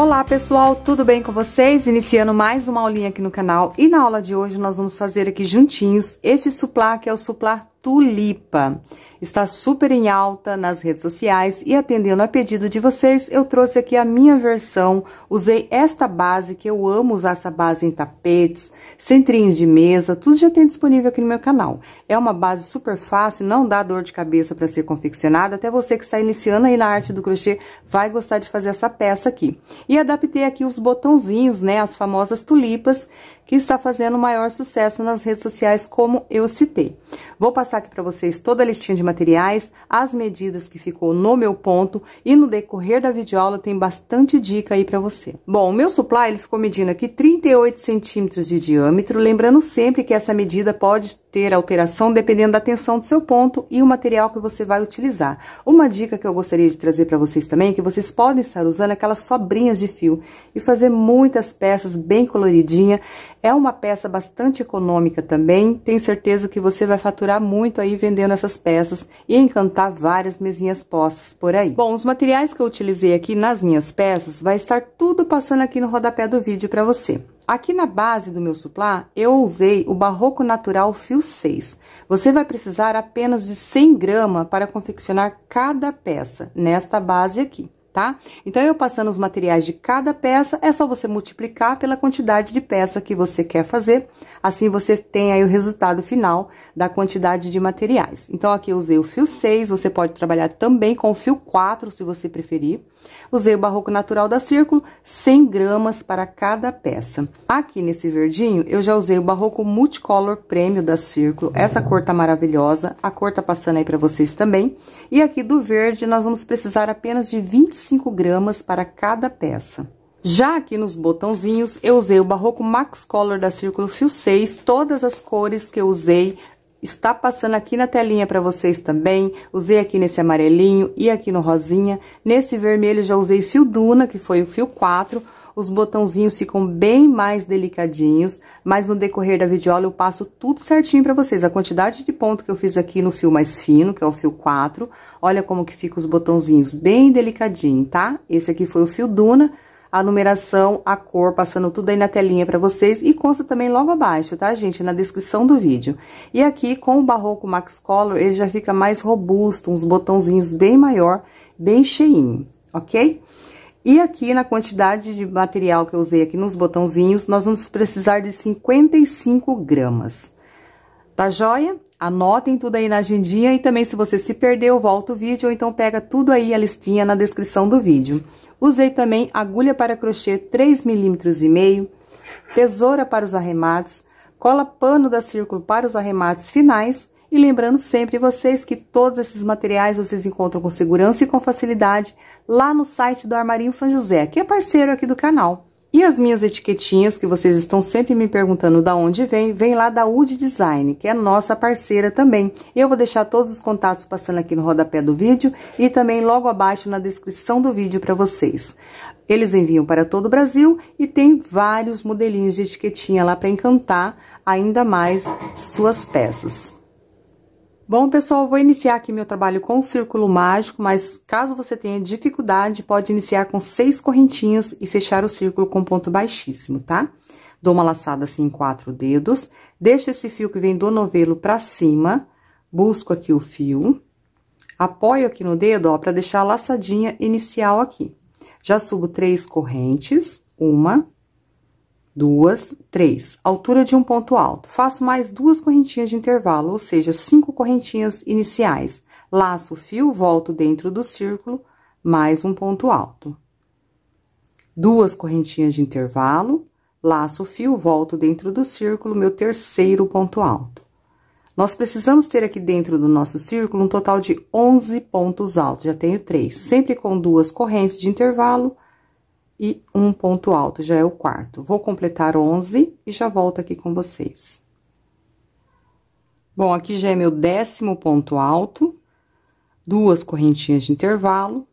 Olá pessoal, tudo bem com vocês? Iniciando mais uma aulinha aqui no canal e na aula de hoje nós vamos fazer aqui juntinhos este suplá que é o suplá tulipa. Está super em alta nas redes sociais e atendendo a pedido de vocês, eu trouxe aqui a minha versão. Usei esta base, que eu amo usar essa base em tapetes, centrinhos de mesa, tudo já tem disponível aqui no meu canal. É uma base super fácil, não dá dor de cabeça para ser confeccionada, até você que está iniciando aí na arte do crochê vai gostar de fazer essa peça aqui. E adaptei aqui os botãozinhos, né, as famosas tulipas, que está fazendo maior sucesso nas redes sociais, como eu citei. Vou passar aqui para vocês toda a listinha de materiais, as medidas que ficou no meu ponto e no decorrer da videoaula tem bastante dica aí para você. Bom, o meu supply ele ficou medindo aqui 38 centímetros de diâmetro, lembrando sempre que essa medida pode ter alteração dependendo da tensão do seu ponto e o material que você vai utilizar. Uma dica que eu gostaria de trazer para vocês também é que vocês podem estar usando é aquelas sobrinhas de fio e fazer muitas peças bem coloridinha. É uma peça bastante econômica também, tenho certeza que você vai faturar muito aí vendendo essas peças e encantar várias mesinhas postas por aí. Bom, os materiais que eu utilizei aqui nas minhas peças vai estar tudo passando aqui no rodapé do vídeo para você. Aqui na base do meu suplá, eu usei o Barroco Natural Fio 6. Você vai precisar apenas de 100 gramas para confeccionar cada peça, nesta base aqui tá? Então, eu passando os materiais de cada peça, é só você multiplicar pela quantidade de peça que você quer fazer, assim você tem aí o resultado final da quantidade de materiais. Então, aqui eu usei o fio 6, você pode trabalhar também com o fio 4, se você preferir. Usei o barroco natural da círculo, 100 gramas para cada peça. Aqui nesse verdinho, eu já usei o barroco multicolor prêmio da círculo, essa cor tá maravilhosa, a cor tá passando aí para vocês também. E aqui do verde, nós vamos precisar apenas de 25 25 gramas para cada peça. Já aqui nos botãozinhos, eu usei o Barroco Max Color da Círculo Fio 6, todas as cores que eu usei está passando aqui na telinha para vocês também. Usei aqui nesse amarelinho e aqui no rosinha. Nesse vermelho já usei fio Duna, que foi o fio 4 os botãozinhos ficam bem mais delicadinhos, mas no decorrer da videoaula eu passo tudo certinho pra vocês. A quantidade de ponto que eu fiz aqui no fio mais fino, que é o fio 4, olha como que fica os botãozinhos bem delicadinho, tá? Esse aqui foi o fio Duna, a numeração, a cor, passando tudo aí na telinha para vocês e consta também logo abaixo, tá, gente? Na descrição do vídeo. E aqui, com o Barroco Max Color, ele já fica mais robusto, uns botãozinhos bem maior, bem cheinho, ok? E aqui na quantidade de material que eu usei aqui nos botãozinhos, nós vamos precisar de 55 gramas. Tá joia? Anotem tudo aí na agendinha e também se você se perdeu, volta o vídeo ou então pega tudo aí a listinha na descrição do vídeo. Usei também agulha para crochê 3,5 milímetros e meio, tesoura para os arremates, cola pano da círculo para os arremates finais e lembrando sempre vocês que todos esses materiais vocês encontram com segurança e com facilidade lá no site do Armarinho São José, que é parceiro aqui do canal. E as minhas etiquetinhas, que vocês estão sempre me perguntando da onde vem, vem lá da UD Design, que é nossa parceira também. Eu vou deixar todos os contatos passando aqui no rodapé do vídeo e também logo abaixo na descrição do vídeo para vocês. Eles enviam para todo o Brasil e tem vários modelinhos de etiquetinha lá para encantar ainda mais suas peças. Bom, pessoal, vou iniciar aqui meu trabalho com o círculo mágico, mas caso você tenha dificuldade, pode iniciar com seis correntinhas e fechar o círculo com ponto baixíssimo, tá? Dou uma laçada assim em quatro dedos, deixo esse fio que vem do novelo pra cima, busco aqui o fio, apoio aqui no dedo, ó, pra deixar a laçadinha inicial aqui. Já subo três correntes, uma, duas, três. Altura de um ponto alto. Faço mais duas correntinhas de intervalo, ou seja, cinco correntinhas iniciais. Laço o fio, volto dentro do círculo, mais um ponto alto. Duas correntinhas de intervalo, laço o fio, volto dentro do círculo, meu terceiro ponto alto. Nós precisamos ter aqui dentro do nosso círculo um total de 11 pontos altos, já tenho três. Sempre com duas correntes de intervalo, e um ponto alto, já é o quarto. Vou completar 11 e já volto aqui com vocês. Bom, aqui já é meu décimo ponto alto, duas correntinhas de intervalo,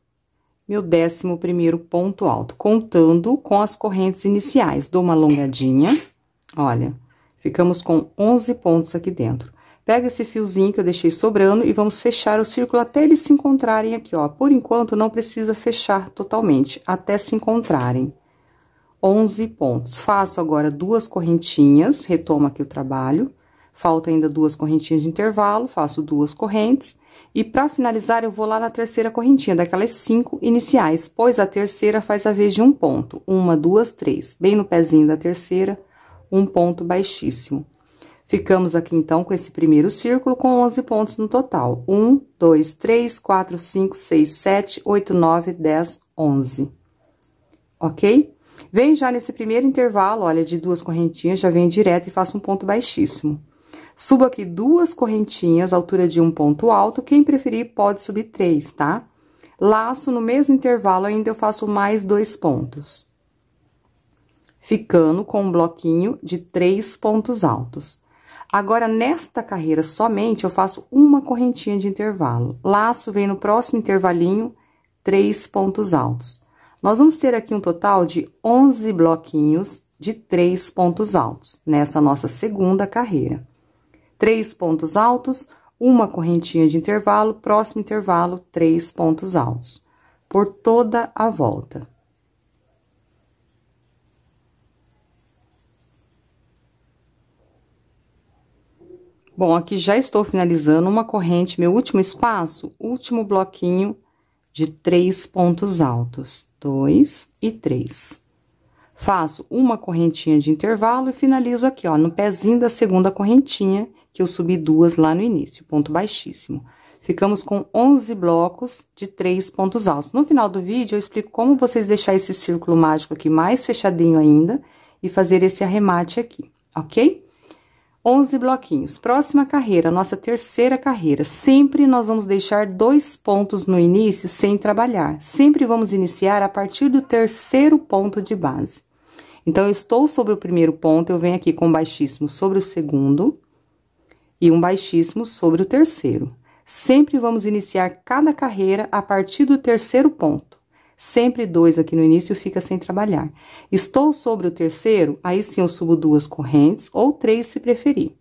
meu décimo primeiro ponto alto, contando com as correntes iniciais. Dou uma alongadinha, olha, ficamos com 11 pontos aqui dentro. Pega esse fiozinho que eu deixei sobrando e vamos fechar o círculo até eles se encontrarem aqui, ó. Por enquanto, não precisa fechar totalmente, até se encontrarem. 11 pontos. Faço agora duas correntinhas, retomo aqui o trabalho. Falta ainda duas correntinhas de intervalo, faço duas correntes. E para finalizar, eu vou lá na terceira correntinha, daquelas cinco iniciais, pois a terceira faz a vez de um ponto. Uma, duas, três. Bem no pezinho da terceira, um ponto baixíssimo. Ficamos aqui, então, com esse primeiro círculo com 11 pontos no total. 1, 2, 3, 4, 5, 6, 7, 8, 9, 10, 11. Ok? Vem já nesse primeiro intervalo, olha, de duas correntinhas, já vem direto e faço um ponto baixíssimo. Subo aqui duas correntinhas, altura de um ponto alto, quem preferir pode subir três, tá? Laço no mesmo intervalo, ainda eu faço mais dois pontos. Ficando com um bloquinho de três pontos altos. Agora, nesta carreira somente, eu faço uma correntinha de intervalo. Laço vem no próximo intervalinho, três pontos altos. Nós vamos ter aqui um total de 11 bloquinhos de três pontos altos, nesta nossa segunda carreira. Três pontos altos, uma correntinha de intervalo, próximo intervalo, três pontos altos. Por toda a volta. Bom, aqui já estou finalizando uma corrente, meu último espaço, último bloquinho de três pontos altos, dois e três. Faço uma correntinha de intervalo e finalizo aqui, ó, no pezinho da segunda correntinha, que eu subi duas lá no início, ponto baixíssimo. Ficamos com 11 blocos de três pontos altos. No final do vídeo, eu explico como vocês deixar esse círculo mágico aqui mais fechadinho ainda e fazer esse arremate aqui, ok? 11 bloquinhos. Próxima carreira, nossa terceira carreira. Sempre nós vamos deixar dois pontos no início sem trabalhar. Sempre vamos iniciar a partir do terceiro ponto de base. Então, eu estou sobre o primeiro ponto, eu venho aqui com baixíssimo sobre o segundo e um baixíssimo sobre o terceiro. Sempre vamos iniciar cada carreira a partir do terceiro ponto. Sempre dois aqui no início fica sem trabalhar. Estou sobre o terceiro, aí sim eu subo duas correntes, ou três se preferir.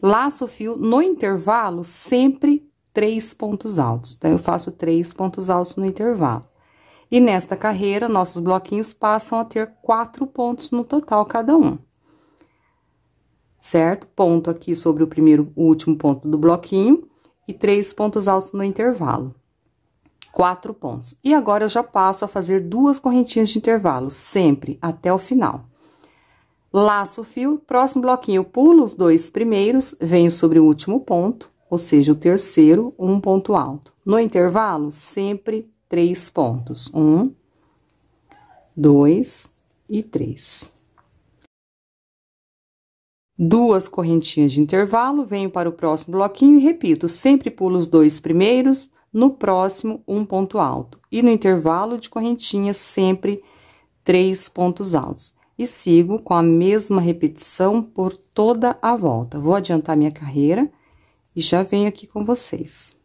Laço o fio no intervalo, sempre três pontos altos. Então, eu faço três pontos altos no intervalo. E nesta carreira, nossos bloquinhos passam a ter quatro pontos no total cada um. Certo? Ponto aqui sobre o primeiro, o último ponto do bloquinho e três pontos altos no intervalo quatro pontos. E agora eu já passo a fazer duas correntinhas de intervalo, sempre até o final. Laço o fio, próximo bloquinho pulo os dois primeiros, venho sobre o último ponto, ou seja, o terceiro, um ponto alto. No intervalo, sempre três pontos. Um, dois e três. Duas correntinhas de intervalo, venho para o próximo bloquinho e repito, sempre pulo os dois primeiros, no próximo um ponto alto e no intervalo de correntinha sempre três pontos altos. E sigo com a mesma repetição por toda a volta. Vou adiantar minha carreira e já venho aqui com vocês.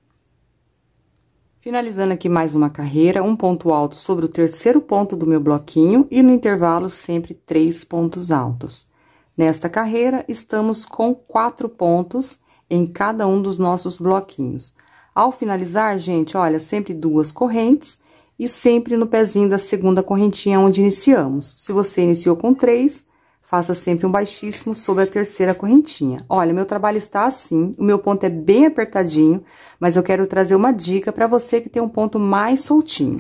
Finalizando aqui mais uma carreira, um ponto alto sobre o terceiro ponto do meu bloquinho e no intervalo sempre três pontos altos. Nesta carreira, estamos com quatro pontos em cada um dos nossos bloquinhos. Ao finalizar, gente, olha, sempre duas correntes e sempre no pezinho da segunda correntinha onde iniciamos. Se você iniciou com três, faça sempre um baixíssimo sobre a terceira correntinha. Olha, meu trabalho está assim, o meu ponto é bem apertadinho, mas eu quero trazer uma dica para você que tem um ponto mais soltinho.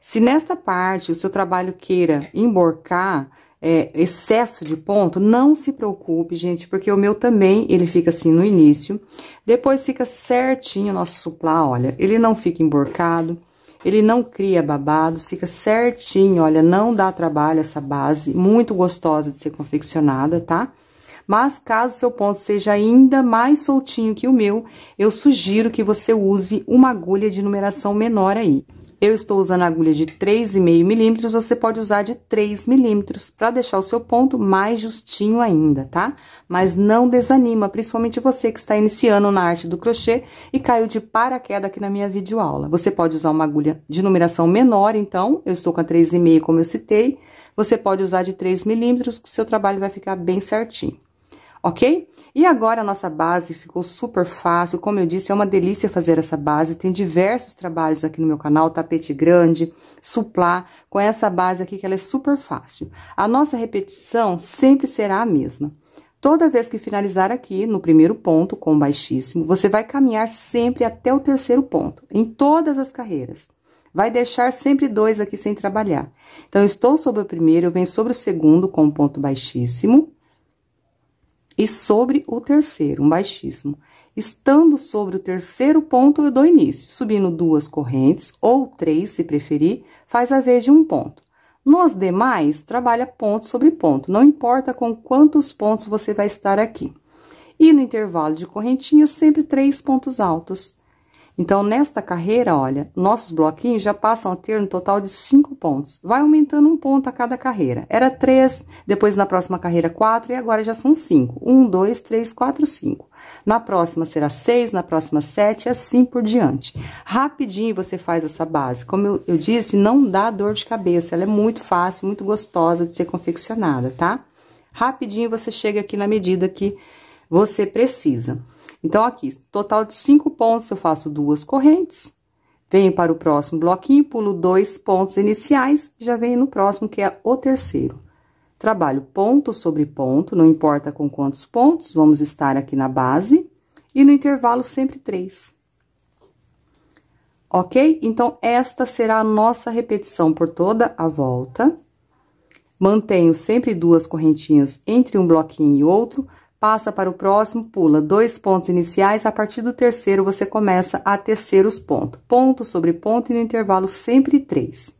Se nesta parte o seu trabalho queira emborcar, é, excesso de ponto, não se preocupe, gente, porque o meu também, ele fica assim no início. Depois fica certinho nosso suplá, olha, ele não fica emborcado, ele não cria babados, fica certinho, olha, não dá trabalho essa base, muito gostosa de ser confeccionada, tá? Mas caso seu ponto seja ainda mais soltinho que o meu, eu sugiro que você use uma agulha de numeração menor aí. Eu estou usando a agulha de 3,5 milímetros, você pode usar de 3 milímetros, para deixar o seu ponto mais justinho ainda, tá? Mas não desanima, principalmente você que está iniciando na arte do crochê e caiu de paraquedas aqui na minha videoaula. Você pode usar uma agulha de numeração menor, então, eu estou com a 3,5, como eu citei. Você pode usar de 3 milímetros, que seu trabalho vai ficar bem certinho ok? E agora a nossa base ficou super fácil, como eu disse, é uma delícia fazer essa base, tem diversos trabalhos aqui no meu canal, tapete grande, suplá, com essa base aqui que ela é super fácil. A nossa repetição sempre será a mesma. Toda vez que finalizar aqui, no primeiro ponto, com baixíssimo, você vai caminhar sempre até o terceiro ponto, em todas as carreiras. Vai deixar sempre dois aqui sem trabalhar. Então, estou sobre o primeiro, eu venho sobre o segundo com um ponto baixíssimo, e sobre o terceiro, um baixíssimo. Estando sobre o terceiro ponto, eu dou início, subindo duas correntes, ou três, se preferir, faz a vez de um ponto. Nos demais, trabalha ponto sobre ponto, não importa com quantos pontos você vai estar aqui. E no intervalo de correntinha, sempre três pontos altos. Então, nesta carreira, olha, nossos bloquinhos já passam a ter um total de cinco pontos. Vai aumentando um ponto a cada carreira. Era três, depois na próxima carreira quatro e agora já são cinco. Um, dois, três, quatro, cinco. Na próxima será 6, na próxima 7 e assim por diante. Rapidinho você faz essa base. Como eu, eu, disse, não dá dor de cabeça. Ela é muito fácil, muito gostosa de ser confeccionada, tá? Rapidinho você chega aqui na medida que você precisa. Então, aqui, total de cinco pontos, eu faço duas correntes, venho para o próximo bloquinho, pulo dois pontos iniciais, já venho no próximo, que é o terceiro. Trabalho ponto sobre ponto, não importa com quantos pontos, vamos estar aqui na base, e no intervalo sempre três. Ok? Então, esta será a nossa repetição por toda a volta. Mantenho sempre duas correntinhas entre um bloquinho e outro, passa para o próximo, pula dois pontos iniciais, a partir do terceiro você começa a tecer os pontos, ponto sobre ponto e no intervalo sempre três.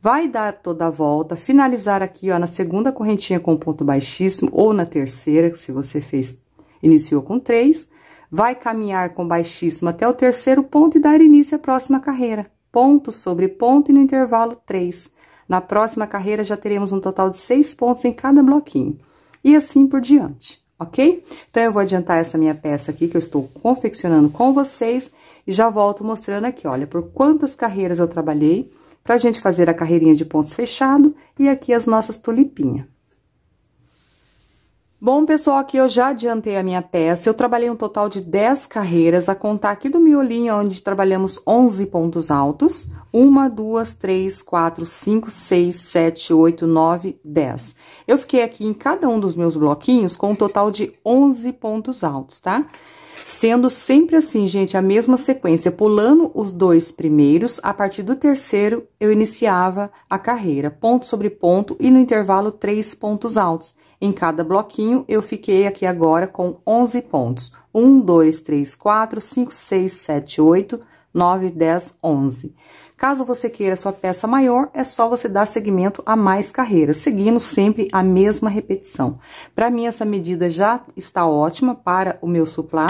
Vai dar toda a volta, finalizar aqui, ó, na segunda correntinha com ponto baixíssimo, ou na terceira, se você fez, iniciou com três, vai caminhar com baixíssimo até o terceiro ponto e dar início à próxima carreira. Ponto sobre ponto e no intervalo três. Na próxima carreira já teremos um total de seis pontos em cada bloquinho. E assim por diante ok? Então, eu vou adiantar essa minha peça aqui que eu estou confeccionando com vocês e já volto mostrando aqui, olha, por quantas carreiras eu trabalhei pra gente fazer a carreirinha de pontos fechado e aqui as nossas tulipinhas. Bom, pessoal, aqui eu já adiantei a minha peça. Eu trabalhei um total de 10 carreiras, a contar aqui do miolinho, onde trabalhamos 11 pontos altos. Uma, duas, três, quatro, cinco, seis, sete, oito, nove, dez. Eu fiquei aqui em cada um dos meus bloquinhos com um total de 11 pontos altos, tá? Sendo sempre assim, gente, a mesma sequência, pulando os dois primeiros, a partir do terceiro eu iniciava a carreira, ponto sobre ponto, e no intervalo, três pontos altos em cada bloquinho, eu fiquei aqui agora com 11 pontos. 1, 2, 3, 4, 5, 6, 7, 8, 9, 10, 11. Caso você queira sua peça maior, é só você dar segmento a mais carreiras, seguindo sempre a mesma repetição. Para mim, essa medida já está ótima para o meu suplá,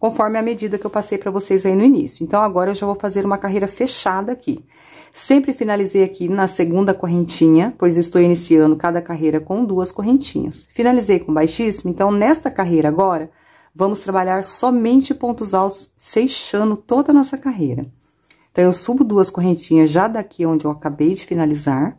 conforme a medida que eu passei para vocês aí no início. Então, agora eu já vou fazer uma carreira fechada aqui. Sempre finalizei aqui na segunda correntinha, pois estou iniciando cada carreira com duas correntinhas. Finalizei com baixíssimo, então nesta carreira agora, vamos trabalhar somente pontos altos, fechando toda a nossa carreira. Então, eu subo duas correntinhas já daqui onde eu acabei de finalizar,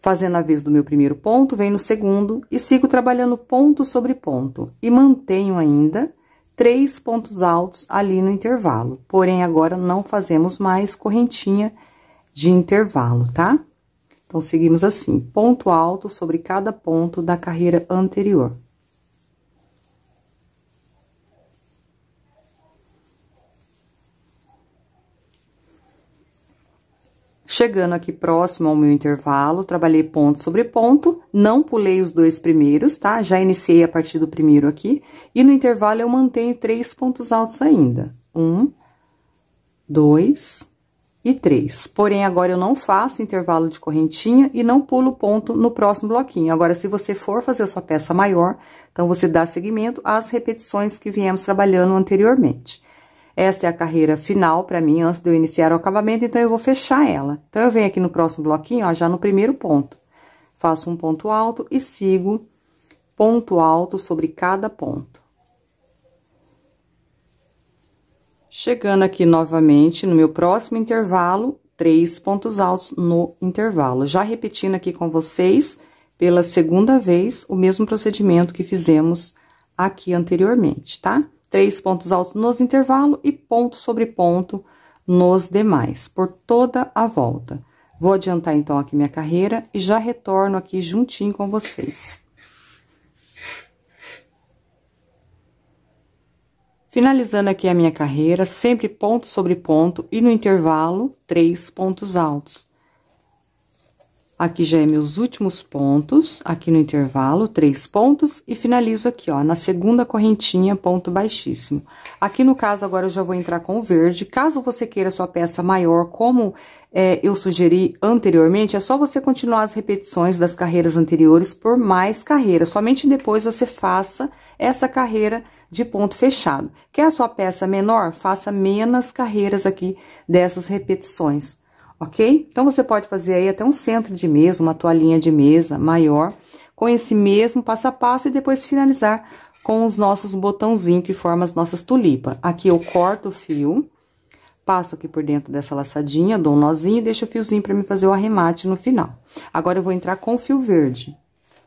fazendo a vez do meu primeiro ponto, venho no segundo e sigo trabalhando ponto sobre ponto. E mantenho ainda três pontos altos ali no intervalo, porém agora não fazemos mais correntinha de intervalo, tá? Então, seguimos assim, ponto alto sobre cada ponto da carreira anterior. Chegando aqui próximo ao meu intervalo, trabalhei ponto sobre ponto, não pulei os dois primeiros, tá? Já iniciei a partir do primeiro aqui, e no intervalo eu mantenho três pontos altos ainda. Um, dois, e 3. Porém, agora eu não faço intervalo de correntinha e não pulo ponto no próximo bloquinho. Agora, se você for fazer a sua peça maior, então você dá seguimento às repetições que viemos trabalhando anteriormente. Esta é a carreira final para mim, antes de eu iniciar o acabamento, então eu vou fechar ela. Então, eu venho aqui no próximo bloquinho, ó, já no primeiro ponto. Faço um ponto alto e sigo ponto alto sobre cada ponto. Chegando aqui novamente no meu próximo intervalo, três pontos altos no intervalo. Já repetindo aqui com vocês, pela segunda vez, o mesmo procedimento que fizemos aqui anteriormente, tá? Três pontos altos nos intervalos e ponto sobre ponto nos demais, por toda a volta. Vou adiantar, então, aqui minha carreira e já retorno aqui juntinho com vocês. Finalizando aqui a minha carreira, sempre ponto sobre ponto e no intervalo, três pontos altos. Aqui já é meus últimos pontos, aqui no intervalo, três pontos, e finalizo aqui, ó, na segunda correntinha, ponto baixíssimo. Aqui no caso, agora eu já vou entrar com o verde. Caso você queira sua peça maior, como é, eu sugeri anteriormente, é só você continuar as repetições das carreiras anteriores por mais carreiras. Somente depois você faça essa carreira de ponto fechado. Quer a sua peça menor? Faça menos carreiras aqui dessas repetições, ok? Então, você pode fazer aí até um centro de mesa, uma toalhinha de mesa maior, com esse mesmo passo a passo e depois finalizar com os nossos botãozinhos que formam as nossas tulipas. Aqui eu corto o fio, passo aqui por dentro dessa laçadinha, dou um nozinho e deixo o fiozinho para me fazer o arremate no final. Agora, eu vou entrar com o fio verde.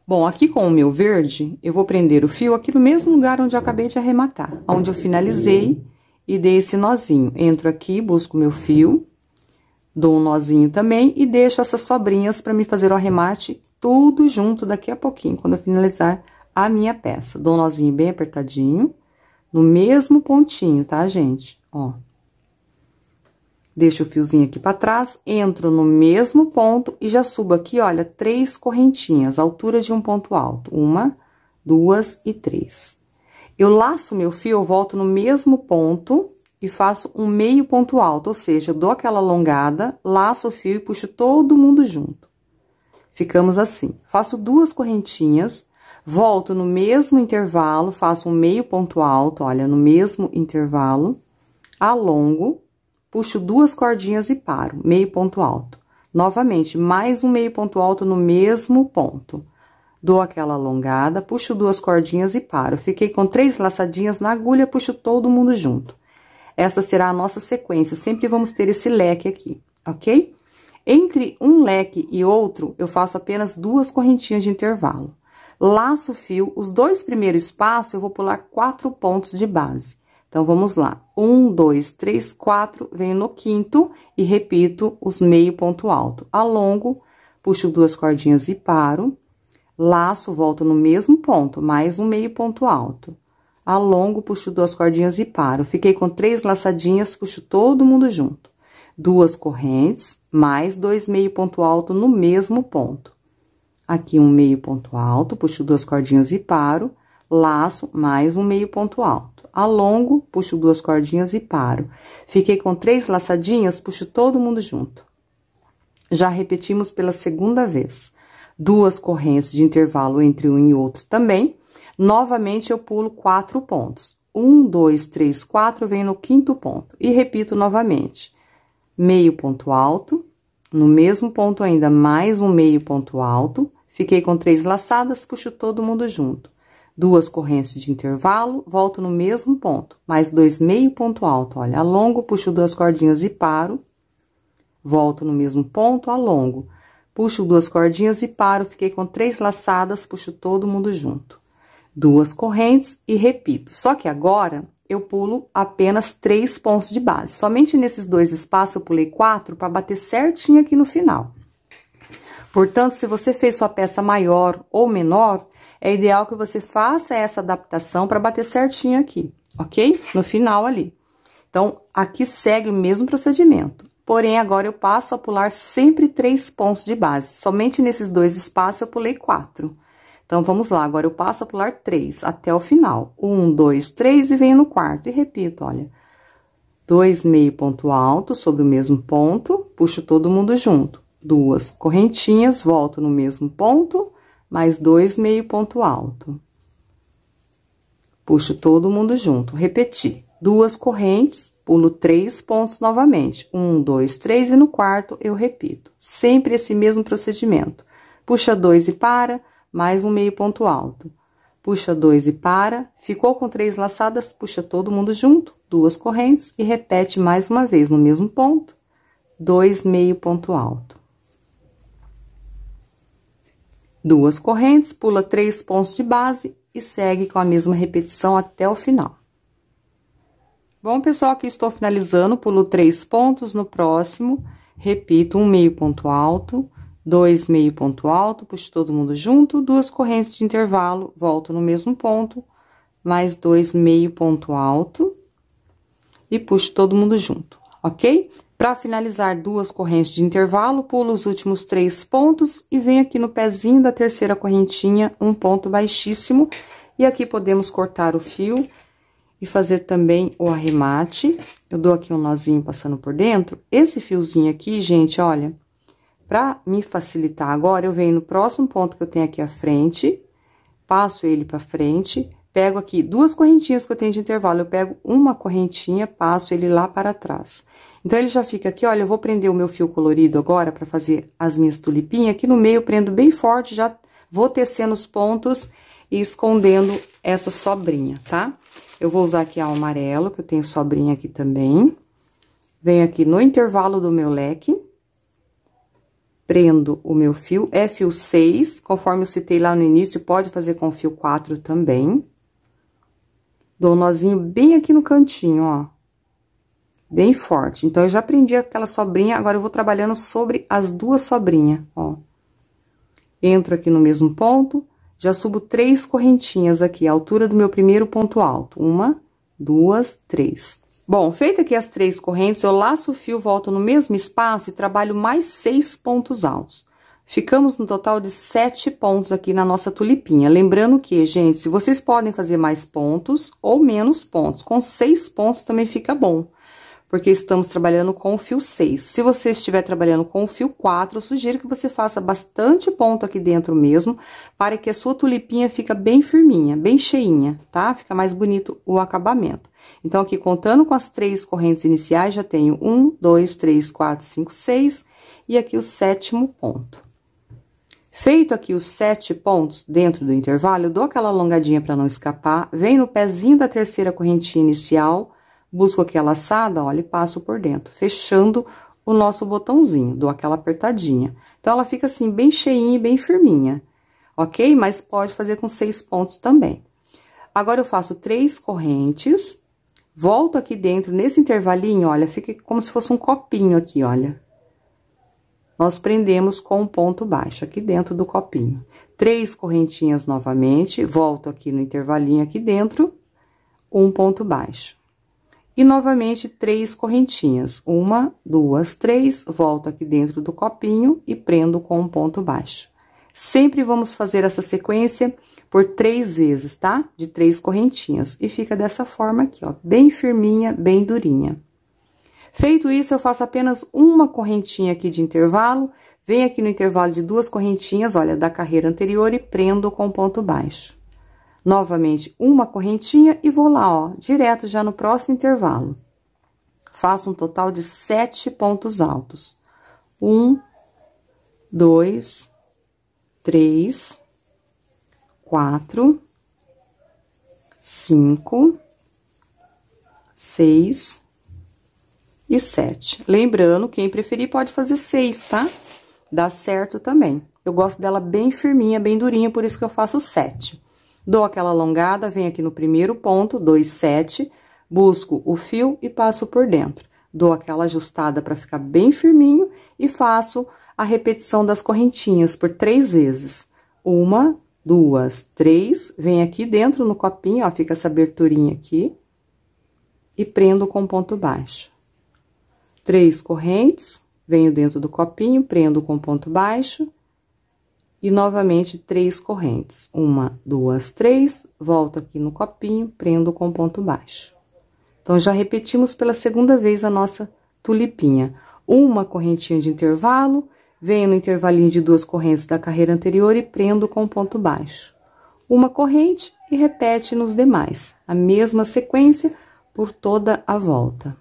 Bom, aqui com o meu verde, eu vou prender o fio aqui no mesmo lugar onde eu acabei de arrematar, onde eu finalizei e dei esse nozinho. Entro aqui, busco meu fio, dou um nozinho também e deixo essas sobrinhas para me fazer o arremate tudo junto daqui a pouquinho, quando eu finalizar a minha peça. Dou um nozinho bem apertadinho, no mesmo pontinho, tá, gente? Ó. Deixo o fiozinho aqui para trás, entro no mesmo ponto e já subo aqui, olha, três correntinhas, altura de um ponto alto. Uma, duas e três. Eu laço meu fio, volto no mesmo ponto e faço um meio ponto alto, ou seja, dou aquela alongada, laço o fio e puxo todo mundo junto. Ficamos assim. Faço duas correntinhas, volto no mesmo intervalo, faço um meio ponto alto, olha, no mesmo intervalo, alongo puxo duas cordinhas e paro, meio ponto alto. Novamente, mais um meio ponto alto no mesmo ponto. Dou aquela alongada, puxo duas cordinhas e paro. Fiquei com três laçadinhas na agulha, puxo todo mundo junto. Essa será a nossa sequência, sempre vamos ter esse leque aqui, ok? Entre um leque e outro, eu faço apenas duas correntinhas de intervalo. Laço o fio, os dois primeiros espaços eu vou pular quatro pontos de base. Então, vamos lá. Um, dois, três, quatro, venho no quinto e repito os meio ponto alto. Alongo, puxo duas cordinhas e paro. Laço, volto no mesmo ponto, mais um meio ponto alto. Alongo, puxo duas cordinhas e paro. Fiquei com três laçadinhas, puxo todo mundo junto. Duas correntes, mais dois meio ponto alto no mesmo ponto. Aqui um meio ponto alto, puxo duas cordinhas e paro. Laço, mais um meio ponto alto alongo, puxo duas cordinhas e paro. Fiquei com três laçadinhas, puxo todo mundo junto. Já repetimos pela segunda vez. Duas correntes de intervalo entre um e outro também. Novamente, eu pulo quatro pontos. Um, dois, três, quatro, vem no quinto ponto. E repito novamente. Meio ponto alto. No mesmo ponto ainda, mais um meio ponto alto. Fiquei com três laçadas, puxo todo mundo junto duas correntes de intervalo, volto no mesmo ponto, mais dois meio ponto alto, olha, alongo, puxo duas cordinhas e paro, volto no mesmo ponto, alongo, puxo duas cordinhas e paro, fiquei com três laçadas, puxo todo mundo junto. Duas correntes e repito, só que agora eu pulo apenas três pontos de base. Somente nesses dois espaços eu pulei quatro para bater certinho aqui no final. Portanto, se você fez sua peça maior ou menor, é ideal que você faça essa adaptação para bater certinho aqui, ok? No final ali. Então, aqui segue o mesmo procedimento. Porém, agora eu passo a pular sempre três pontos de base. Somente nesses dois espaços eu pulei quatro. Então, vamos lá, agora eu passo a pular três até o final. Um, dois, três e venho no quarto. E repito, olha. Dois meio ponto alto sobre o mesmo ponto, puxo todo mundo junto. Duas correntinhas, volto no mesmo ponto mais dois meio ponto alto. Puxo todo mundo junto. Repetir. Duas correntes, pulo três pontos novamente. Um, dois, três, e no quarto eu repito. Sempre esse mesmo procedimento. Puxa dois e para, mais um meio ponto alto. Puxa dois e para. Ficou com três laçadas, puxa todo mundo junto. Duas correntes e repete mais uma vez no mesmo ponto. Dois meio ponto alto. duas correntes, pula três pontos de base e segue com a mesma repetição até o final. Bom, pessoal, aqui estou finalizando, pulo três pontos no próximo, repito um meio ponto alto, dois meio ponto alto, puxo todo mundo junto, duas correntes de intervalo, volto no mesmo ponto, mais dois meio ponto alto e puxo todo mundo junto, ok? Para finalizar duas correntes de intervalo, pulo os últimos três pontos e venho aqui no pezinho da terceira correntinha, um ponto baixíssimo. E aqui podemos cortar o fio e fazer também o arremate. Eu dou aqui um nozinho passando por dentro. Esse fiozinho aqui, gente, olha, para me facilitar agora, eu venho no próximo ponto que eu tenho aqui à frente, passo ele para frente, pego aqui duas correntinhas que eu tenho de intervalo, eu pego uma correntinha, passo ele lá para trás. Então, ele já fica aqui, olha, eu vou prender o meu fio colorido agora para fazer as minhas tulipinhas. Aqui no meio, prendo bem forte, já vou tecendo os pontos e escondendo essa sobrinha, tá? Eu vou usar aqui a amarelo, que eu tenho sobrinha aqui também. Venho aqui no intervalo do meu leque. Prendo o meu fio, é fio 6, conforme eu citei lá no início, pode fazer com fio 4 também. Dou um nozinho bem aqui no cantinho, ó bem forte. Então, eu já prendi aquela sobrinha, agora eu vou trabalhando sobre as duas sobrinhas, ó. Entro aqui no mesmo ponto, já subo três correntinhas aqui, a altura do meu primeiro ponto alto. Uma, duas, três. Bom, feita aqui as três correntes, eu laço o fio, volto no mesmo espaço e trabalho mais seis pontos altos. Ficamos no total de sete pontos aqui na nossa tulipinha. Lembrando que, gente, se vocês podem fazer mais pontos ou menos pontos, com seis pontos também fica bom porque estamos trabalhando com o fio 6. Se você estiver trabalhando com o fio 4, eu sugiro que você faça bastante ponto aqui dentro mesmo, para que a sua tulipinha fica bem firminha, bem cheinha, tá? Fica mais bonito o acabamento. Então, aqui contando com as três correntes iniciais, já tenho um, dois, três, quatro, cinco, seis, e aqui o sétimo ponto. Feito aqui os sete pontos dentro do intervalo, eu dou aquela alongadinha para não escapar, vem no pezinho da terceira correntinha inicial busco aqui a laçada, olha, e passo por dentro, fechando o nosso botãozinho, dou aquela apertadinha. Então, ela fica assim, bem cheinha e bem firminha, ok? Mas pode fazer com seis pontos também. Agora, eu faço três correntes, volto aqui dentro, nesse intervalinho, olha, fica como se fosse um copinho aqui, olha. Nós prendemos com um ponto baixo, aqui dentro do copinho. Três correntinhas novamente, volto aqui no intervalinho aqui dentro, um ponto baixo e novamente três correntinhas. Uma, duas, três, volto aqui dentro do copinho e prendo com um ponto baixo. Sempre vamos fazer essa sequência por três vezes, tá? De três correntinhas. E fica dessa forma aqui, ó, bem firminha, bem durinha. Feito isso, eu faço apenas uma correntinha aqui de intervalo, venho aqui no intervalo de duas correntinhas, olha, da carreira anterior e prendo com ponto baixo. Novamente, uma correntinha e vou lá, ó, direto já no próximo intervalo. Faço um total de sete pontos altos. Um, dois, três, quatro, cinco, seis e sete. Lembrando, quem preferir pode fazer seis, tá? Dá certo também. Eu gosto dela bem firminha, bem durinha, por isso que eu faço sete. Dou aquela alongada, venho aqui no primeiro ponto, 2, 7, busco o fio e passo por dentro. Dou aquela ajustada para ficar bem firminho e faço a repetição das correntinhas por três vezes. Uma, duas, três, Venho aqui dentro no copinho, ó, fica essa aberturinha aqui. E prendo com ponto baixo. Três correntes, venho dentro do copinho, prendo com ponto baixo e novamente três correntes. Uma, duas, três, volto aqui no copinho, prendo com ponto baixo. Então, já repetimos pela segunda vez a nossa tulipinha. Uma correntinha de intervalo, venho no intervalinho de duas correntes da carreira anterior e prendo com ponto baixo. Uma corrente e repete nos demais, a mesma sequência por toda a volta.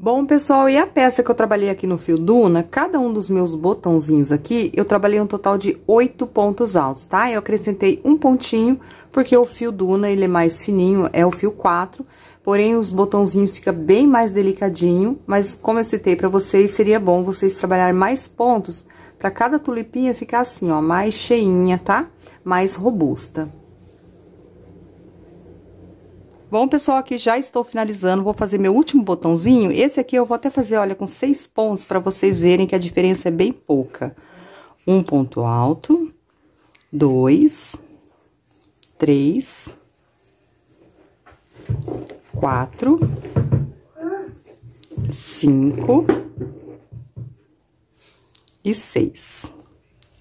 Bom, pessoal, e a peça que eu trabalhei aqui no fio Duna, cada um dos meus botãozinhos aqui, eu trabalhei um total de oito pontos altos, tá? Eu acrescentei um pontinho, porque o fio Duna, ele é mais fininho, é o fio 4, porém os botãozinhos fica bem mais delicadinho, mas como eu citei pra vocês, seria bom vocês trabalhar mais pontos pra cada tulipinha ficar assim, ó, mais cheinha, tá? Mais robusta. Bom, pessoal, aqui já estou finalizando, vou fazer meu último botãozinho. Esse aqui eu vou até fazer, olha, com seis pontos para vocês verem que a diferença é bem pouca. Um ponto alto, dois, três, quatro, cinco e seis.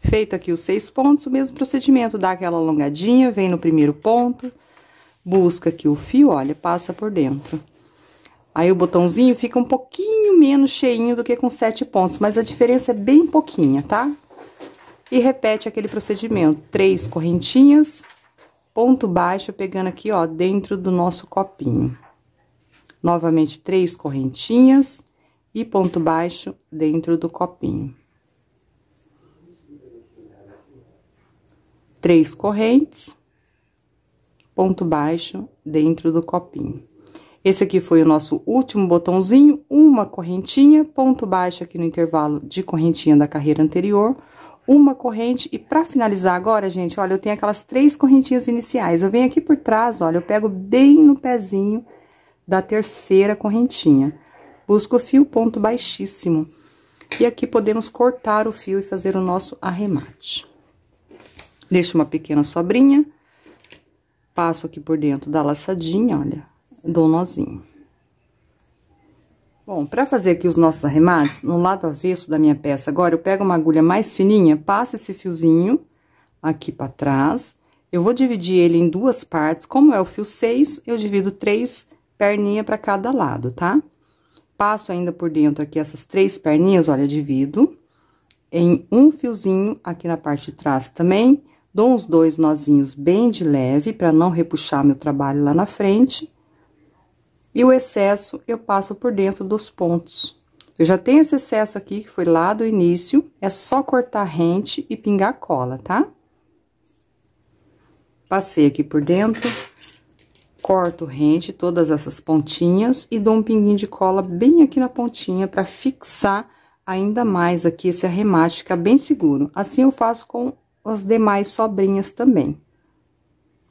Feito aqui os seis pontos, o mesmo procedimento, dá aquela alongadinha, vem no primeiro ponto busca que o fio, olha, passa por dentro. Aí o botãozinho fica um pouquinho menos cheinho do que com sete pontos, mas a diferença é bem pouquinha, tá? E repete aquele procedimento, três correntinhas, ponto baixo, pegando aqui, ó, dentro do nosso copinho. Novamente, três correntinhas e ponto baixo dentro do copinho. Três correntes, ponto baixo dentro do copinho. Esse aqui foi o nosso último botãozinho, uma correntinha, ponto baixo aqui no intervalo de correntinha da carreira anterior, uma corrente. E pra finalizar agora, gente, olha, eu tenho aquelas três correntinhas iniciais. Eu venho aqui por trás, olha, eu pego bem no pezinho da terceira correntinha. Busco o fio ponto baixíssimo. E aqui podemos cortar o fio e fazer o nosso arremate. Deixo uma pequena sobrinha passo aqui por dentro da laçadinha, olha, dou um nozinho. Bom, para fazer aqui os nossos arremates, no lado avesso da minha peça agora, eu pego uma agulha mais fininha, passo esse fiozinho aqui para trás. Eu vou dividir ele em duas partes, como é o fio 6, eu divido três perninhas para cada lado, tá? Passo ainda por dentro aqui essas três perninhas, olha, divido em um fiozinho aqui na parte de trás também, Dou uns dois nozinhos bem de leve, para não repuxar meu trabalho lá na frente. E o excesso eu passo por dentro dos pontos. Eu já tenho esse excesso aqui, que foi lá do início, é só cortar rente e pingar cola, tá? Passei aqui por dentro, corto rente todas essas pontinhas e dou um pinguinho de cola bem aqui na pontinha para fixar ainda mais aqui esse arremate, ficar bem seguro. Assim eu faço com as demais sobrinhas também.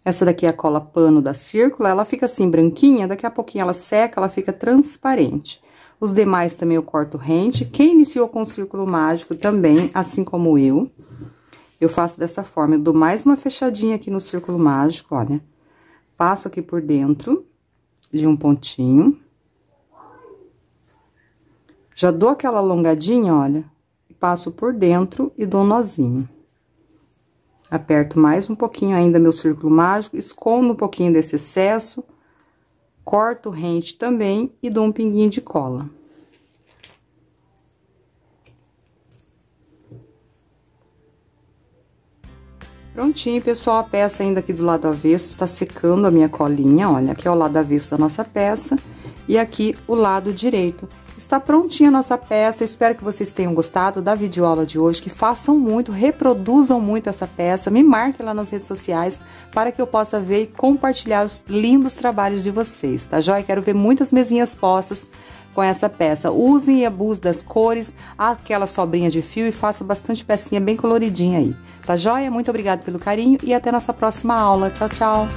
Essa daqui é a cola pano da círcula, ela fica assim branquinha, daqui a pouquinho ela seca, ela fica transparente. Os demais também eu corto rente. Quem iniciou com o círculo mágico também, assim como eu, eu faço dessa forma. Eu dou mais uma fechadinha aqui no círculo mágico, olha. Passo aqui por dentro de um pontinho. Já dou aquela alongadinha, olha, passo por dentro e dou um nozinho. Aperto mais um pouquinho ainda meu círculo mágico, escondo um pouquinho desse excesso, corto o rente também e dou um pinguinho de cola. Prontinho, pessoal, a peça ainda aqui do lado avesso está secando a minha colinha, olha, aqui é o lado avesso da nossa peça e aqui o lado direito. Está prontinha a nossa peça, Eu espero que vocês tenham gostado da videoaula de hoje, que façam muito, reproduzam muito essa peça, me marquem lá nas redes sociais para que eu possa ver e compartilhar os lindos trabalhos de vocês, tá joia? Quero ver muitas mesinhas postas com essa peça. Usem e abusem das cores, aquela sobrinha de fio e faça bastante pecinha bem coloridinha aí, tá joia? Muito obrigada pelo carinho e até nossa próxima aula. Tchau, tchau!